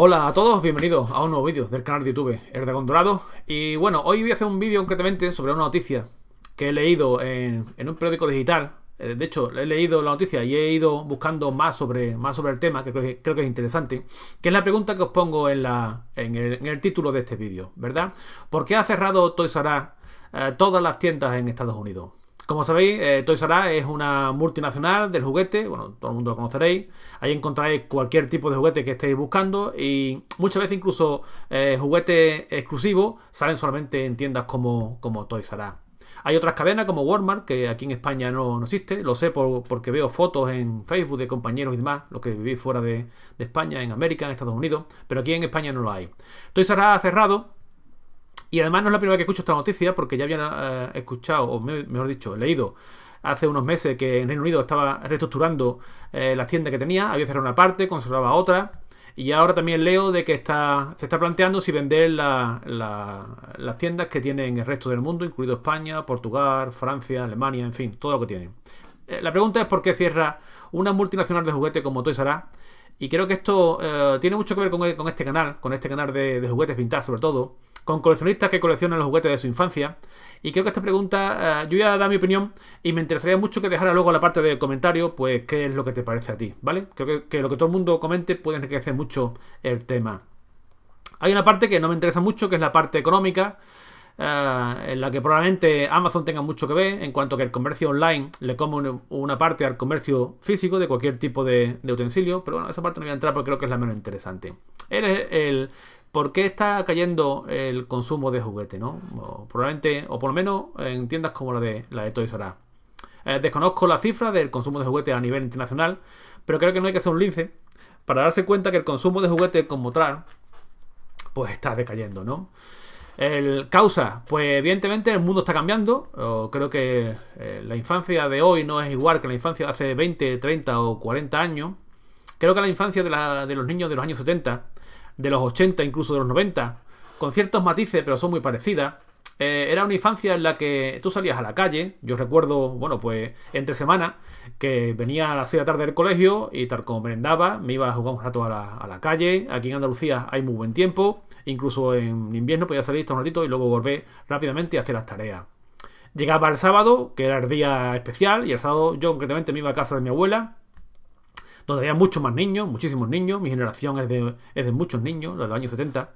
Hola a todos, bienvenidos a un nuevo vídeo del canal de YouTube Dragón Dorado Y bueno, hoy voy a hacer un vídeo concretamente sobre una noticia que he leído en, un periódico digital eh, De hecho, he leído la noticia y he ido buscando más sobre, más sobre el tema, que creo, que es interesante Que es la pregunta que os pongo en, el, título de este vídeo, ¿verdad? ¿Por qué ha cerrado Toys R Us eh, todas las tiendas en Estados Unidos? Como sabéis, eh, Toys R Us es una multinacional del juguete, bueno, todo el mundo lo conoceréis. Ahí encontráis cualquier tipo de juguete que estéis buscando y muchas veces incluso eh, juguetes exclusivos salen solamente en tiendas como, como Toys R Us. Hay otras cadenas como Walmart, que aquí en España no, existe, lo sé porque veo fotos en Facebook de compañeros y demás, los que vivís fuera de, de España, en América, en Estados Unidos, pero aquí en España no lo hay. Toys R Us ha cerrado y además no es la primera vez que escucho esta noticia, porque ya habían eh, escuchado, o mejor dicho, leído hace unos meses que en Reino Unido estaba reestructurando eh, las tiendas que tenía, había cerrado una parte, conservaba otra. Y ahora también leo de que está, se está planteando si vender las tiendas que tienen el resto del mundo, incluido España, Portugal, Francia, Alemania, en fin, todo lo que tienen. Eh, la pregunta es por qué cierra una multinacional de juguetes como Toys R Us y creo que esto tiene mucho que ver con, este canal, con este canal de, de juguetes pintados sobre todo, con coleccionistas que coleccionan los juguetes de su infancia. Y creo que esta pregunta, eh, yo ya da mi opinión y me interesaría mucho que dejara luego la parte de comentario, pues qué es lo que te parece a ti, ¿vale? Creo que, lo que todo el mundo comente puede enriquecer mucho el tema. Hay una parte que no me interesa mucho, que es la parte económica. Eh, en la que probablemente Amazon tenga mucho que ver, en cuanto que el comercio online le come una parte al comercio físico de cualquier tipo de, utensilio, pero bueno, esa parte no voy a entrar porque creo que es la menos interesante. Eres el ¿Por qué está cayendo el consumo de juguete, no? probablemente, o por lo menos en tiendas como la de, la de Toys R Us. Eh, desconozco la cifra del consumo de juguete a nivel internacional, pero creo que no hay que hacer un lince para darse cuenta que el consumo de juguetes como tal, pues está decayendo, ¿no? El causa, pues evidentemente el mundo está cambiando. creo que eh, la infancia de hoy no es igual que la infancia de hace 20, 30 o 40 años. Creo que la infancia de, de los niños de los años 70 de los 80, incluso de los 90, con ciertos matices, pero son muy parecidas. Eh, era una infancia en la que tú salías a la calle. Yo recuerdo, bueno, pues entre semana, que venía a las 6 de la tarde del colegio y tal como merendaba, me iba a jugar un rato a la, calle. Aquí en Andalucía hay muy buen tiempo, incluso en invierno podía salir hasta un ratito y luego volver rápidamente a hacer las tareas. Llegaba el sábado, que era el día especial, y el sábado yo concretamente me iba a casa de mi abuela donde había muchos más niños, muchísimos niños, mi generación es de, muchos niños, los de los años 70,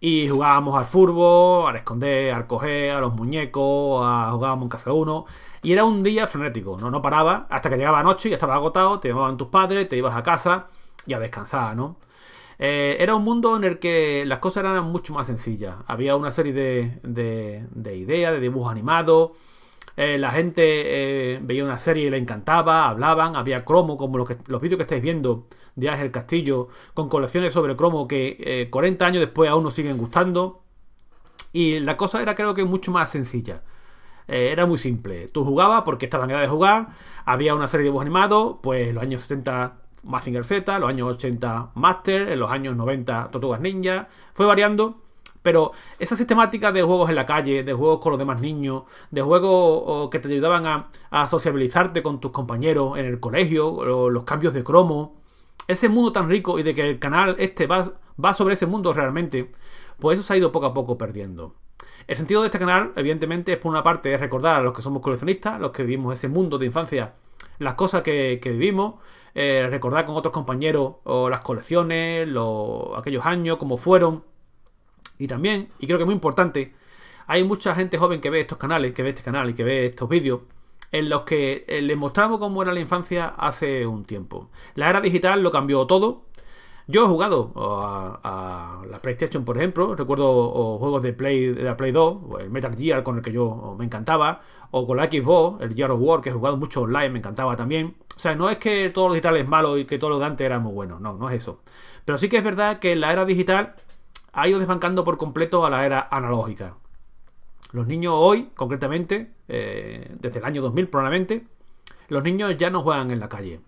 y jugábamos al furbo, al esconder, al coger, a los muñecos, a, jugábamos en casa uno, y era un día frenético, no, no paraba, hasta que llegaba noche, y estabas agotado, te llamaban tus padres, te ibas a casa y a descansar, ¿no? Eh, era un mundo en el que las cosas eran mucho más sencillas. Había una serie de, de, de ideas, de dibujos animados, eh, la gente eh, veía una serie y le encantaba, hablaban, había cromo, como los, los vídeos que estáis viendo de Ángel Castillo, con colecciones sobre cromo que 40 eh, años después aún nos siguen gustando. Y la cosa era creo que mucho más sencilla. era muy simple. Tú jugabas porque estabas en edad de jugar, había una serie de dibujos animados, pues los años 70 Mazinger Z, los años 80 Master, en los años 90 Tortugas Ninja, fue variando. Pero esa sistemática de juegos en la calle, de juegos con los demás niños, de juegos que te ayudaban a, sociabilizarte con tus compañeros en el colegio, los cambios de cromo, ese mundo tan rico y de que el canal este va, va sobre ese mundo realmente, pues eso se ha ido poco a poco perdiendo. El sentido de este canal, evidentemente, es por una parte recordar a los que somos coleccionistas, los que vivimos ese mundo de infancia, las cosas que, vivimos, eh, recordar con otros compañeros o las colecciones, aquellos años, cómo fueron, y también, y creo que muy importante, hay mucha gente joven que ve estos canales, que ve este canal y que ve estos vídeos, en los que eh, les mostramos cómo era la infancia hace un tiempo. La era digital lo cambió todo. Yo he jugado a, la PlayStation, por ejemplo, recuerdo juegos de Play, de la Play 2, o el Metal Gear con el que yo me encantaba, o con la Xbox, el Gear of War, que he jugado mucho online, me encantaba también. O sea, no es que todo lo digital es malo y que todo lo de antes era muy bueno, no, no es eso. Pero sí que es verdad que en la era digital ha ido desbancando por completo a la era analógica. Los niños hoy, concretamente, eh, desde el año 2000 probablemente, los niños ya no juegan en la calle.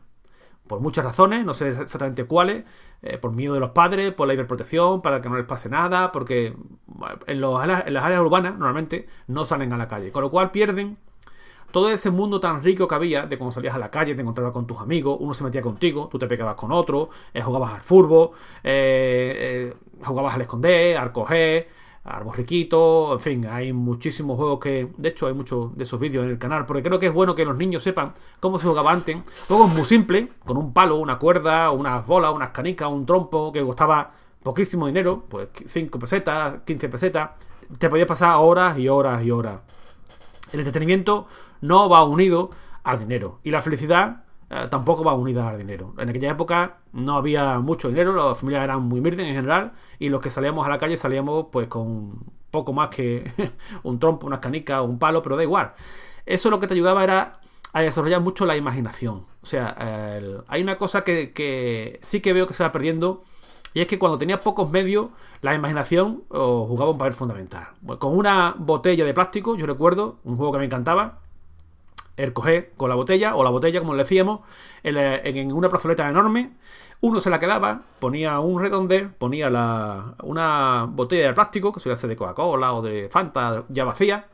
Por muchas razones, no sé exactamente cuáles, eh, por miedo de los padres, por la hiperprotección, para que no les pase nada, porque en, en las áreas urbanas normalmente no salen a la calle, con lo cual pierden todo ese mundo tan rico que había, de cuando salías a la calle, te encontrabas con tus amigos, uno se metía contigo, tú te pegabas con otro, eh, jugabas al furbo, eh, eh, jugabas al esconder, al coger, al borriquito, en fin, hay muchísimos juegos que, de hecho hay muchos de esos vídeos en el canal, porque creo que es bueno que los niños sepan cómo se jugaba antes. Juegos muy simples, con un palo, una cuerda, unas bolas, unas canicas, un trompo, que costaba poquísimo dinero, pues 5 pesetas, 15 pesetas, te podías pasar horas y horas y horas. El entretenimiento no va unido al dinero. Y la felicidad eh, tampoco va unida al dinero. En aquella época no había mucho dinero, las familias eran muy humildes en general, y los que salíamos a la calle salíamos pues con poco más que un trompo, unas canicas o un palo, pero da igual. Eso lo que te ayudaba era a desarrollar mucho la imaginación. O sea, hay una cosa que, que sí que veo que se va perdiendo y es que cuando tenía pocos medios, la imaginación jugaba un papel fundamental. Con una botella de plástico, yo recuerdo, un juego que me encantaba, el coger con la botella, o la botella, como le decíamos, en, una plazoleta enorme. Uno se la quedaba, ponía un redondel, ponía la, una botella de plástico, que suele ser de Coca-Cola o de Fanta, ya vacía,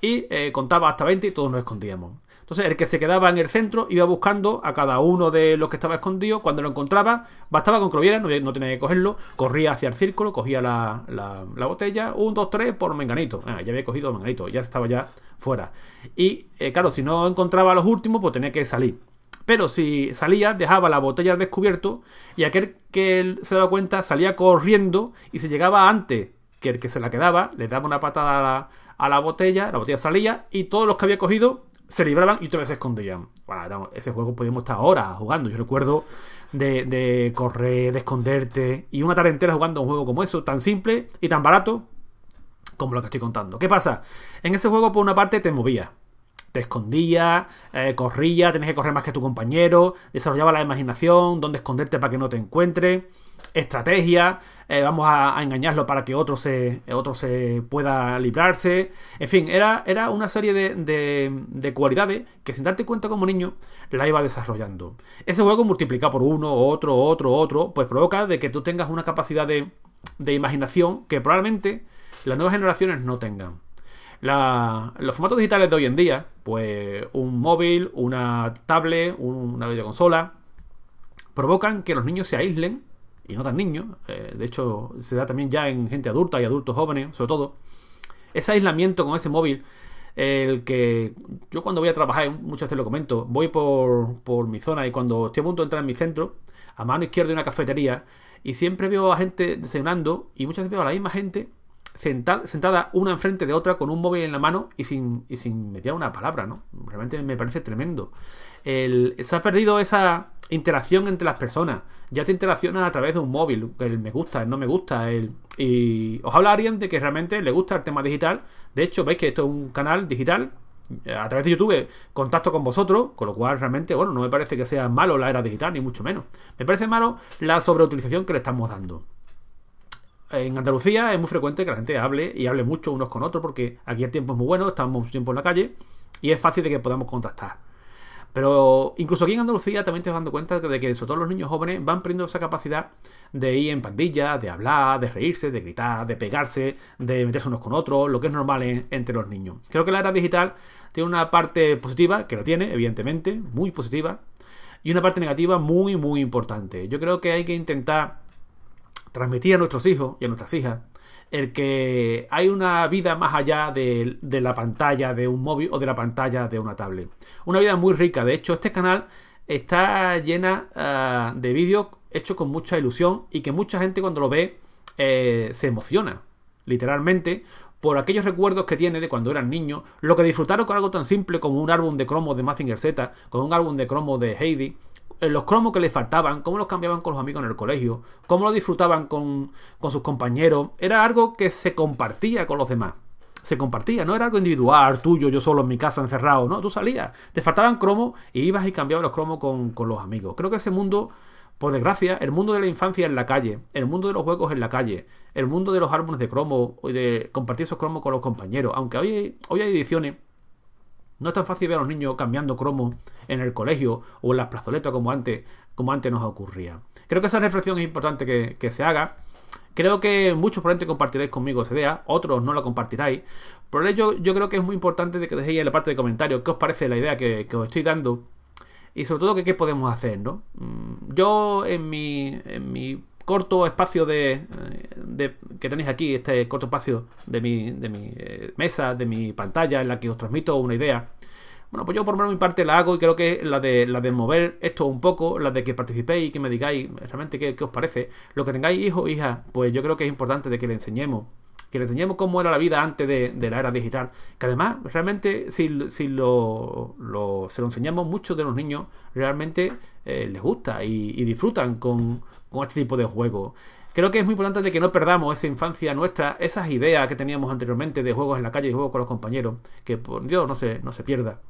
y eh, contaba hasta 20 y todos nos escondíamos. Entonces, el que se quedaba en el centro iba buscando a cada uno de los que estaba escondido. Cuando lo encontraba, bastaba con que lo viera, no, tenía que cogerlo. Corría hacia el círculo, cogía la, botella. Un, dos, tres, por menganito. Ah, ya había cogido menganito, ya estaba ya fuera. Y eh, claro, si no encontraba a los últimos, pues tenía que salir. Pero si salía, dejaba la botella al descubierto y aquel que se daba cuenta salía corriendo y se llegaba antes que el que se la quedaba, le daba una patada a la botella, la botella salía y todos los que había cogido se libraban y otra vez se escondían. Bueno, ese juego podíamos estar horas jugando. Yo recuerdo de, correr, de esconderte y una tarde entera jugando un juego como eso, tan simple y tan barato como lo que estoy contando. ¿Qué pasa? En ese juego, por una parte, te movías. Te escondía, eh, corría, tenías que correr más que tu compañero, desarrollaba la imaginación, dónde esconderte para que no te encuentre, estrategia, eh, vamos a, engañarlo para que otro se, otro se pueda librarse. En fin, era, era una serie de, cualidades que sin darte cuenta como niño la iba desarrollando. Ese juego multiplicado por uno, otro, otro, otro, pues provoca de que tú tengas una capacidad de imaginación que probablemente las nuevas generaciones no tengan los formatos digitales de hoy en día, pues un móvil, una tablet, una videoconsola, provocan que los niños se aíslen, y no tan niños, eh, de hecho se da también ya en gente adulta y adultos jóvenes, sobre todo, ese aislamiento con ese móvil, el que yo cuando voy a trabajar, muchas veces lo comento, voy por, por mi zona y cuando estoy a punto de entrar en mi centro, a mano izquierda de una cafetería, y siempre veo a gente desayunando, y muchas veces veo a la misma gente sentada una enfrente de otra con un móvil en la mano y sin, y sin una palabra, ¿no? Realmente me parece tremendo. El, se ha perdido esa interacción entre las personas. Ya te interaccionas a través de un móvil, el me gusta, el no me gusta, el... Y os habla alguien de que realmente le gusta el tema digital. De hecho, veis que esto es un canal digital. Eh, a través de YouTube contacto con vosotros, con lo cual realmente, bueno, no me parece que sea malo la era digital, ni mucho menos. Me parece malo la sobreutilización que le estamos dando en Andalucía es muy frecuente que la gente hable y hable mucho unos con otros porque aquí el tiempo es muy bueno, estamos mucho tiempo en la calle y es fácil de que podamos contactar. Pero incluso aquí en Andalucía también te vas dando cuenta de que sobre todo los niños jóvenes van perdiendo esa capacidad de ir en pandillas, de hablar, de reírse, de gritar, de pegarse, de meterse unos con otros, lo que es normal entre los niños. Creo que la era digital tiene una parte positiva, que lo tiene, evidentemente, muy positiva, y una parte negativa muy, muy importante. Yo creo que hay que intentar transmitir a nuestros hijos y a nuestras hijas el que hay una vida más allá de, la pantalla de un móvil o de la pantalla de una tablet. Una vida muy rica. De hecho, este canal está llena ah, de vídeos hechos con mucha ilusión y que mucha gente cuando lo ve eh, se emociona, literalmente, por aquellos recuerdos que tiene de cuando eran niños, lo que disfrutaron con algo tan simple como un álbum de cromo de Mazinger Z, con un álbum de cromo de Heidi, eh, los cromos que les faltaban, cómo los cambiaban con los amigos en el colegio, cómo lo disfrutaban con, sus compañeros. Era algo que se compartía con los demás se compartía, no era algo individual, tuyo, yo solo en mi casa encerrado, no, tú salías, te faltaban cromos y ibas y cambiabas los cromos con, los amigos. Creo que ese mundo, por desgracia, el mundo de la infancia en la calle, el mundo de los juegos en la calle, el mundo de los álbumes de cromos y de compartir esos cromos con los compañeros, aunque hoy, hoy hay ediciones no es tan fácil ver a los niños cambiando cromo en el colegio o en las plazoletas como antes, como antes nos ocurría. Creo que esa reflexión es importante que, se haga. Creo que muchos probablemente compartiréis conmigo esa idea, otros no la compartiráis. Por ello, yo creo que es muy importante que dejéis en la parte de comentarios qué os parece la idea que, os estoy dando y sobre todo qué podemos hacer, ¿no? Mm, yo en en mi corto espacio de, que tenéis aquí, este corto espacio de mi, de mi eh, mesa, de mi pantalla en la que os transmito una idea. Bueno, pues yo por mi parte la hago y creo que la de, la de mover esto un poco, la de que participéis y que me digáis realmente qué, os parece. Lo que tengáis hijos o hija, pues yo creo que es importante de que le enseñemos que le enseñemos cómo era la vida antes de, la era digital. Que además, realmente, si, lo, se lo enseñamos, muchos de los niños realmente eh, les gusta y disfrutan con, con este tipo de juego. Creo que es muy importante que no perdamos esa infancia nuestra, esas ideas que teníamos anteriormente de juegos en la calle y juegos con los compañeros, que por Dios no se, no se pierda.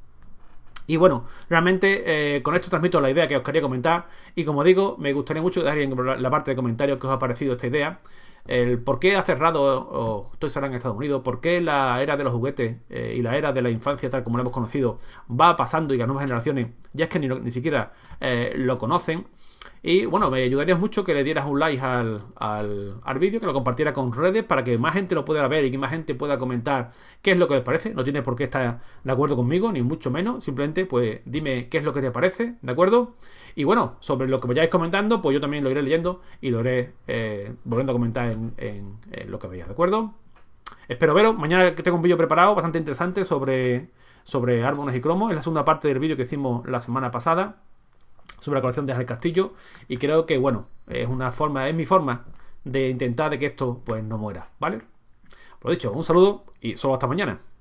Y bueno, realmente eh, con esto transmito la idea que os quería comentar. Y como digo, me gustaría mucho dejar en la parte de comentarios que os ha parecido esta idea. El por qué ha cerrado, o estoy hablando en Estados Unidos, por qué la era de los juguetes eh, y la era de la infancia, tal como la hemos conocido, va pasando y las nuevas generaciones ya es que ni, siquiera eh, lo conocen. Y bueno, me ayudaría mucho que le dieras un like al, vídeo, que lo compartiera con redes para que más gente lo pueda ver y que más gente pueda comentar qué es lo que les parece. No tiene por qué estar de acuerdo conmigo, ni mucho menos. Simplemente, pues dime qué es lo que te parece, ¿de acuerdo? Y bueno, sobre lo que vayáis comentando, pues yo también lo iré leyendo y lo iré eh, volviendo a comentar en, lo que veáis, ¿de acuerdo? Espero veros. Mañana que tengo un vídeo preparado bastante interesante sobre, sobre árboles y cromos. Es la segunda parte del vídeo que hicimos la semana pasada sobre la colección de Ángel Castillo y creo que, bueno, es una forma, es mi forma de intentar de que esto pues no muera, ¿vale? Por lo dicho, un saludo y solo hasta mañana.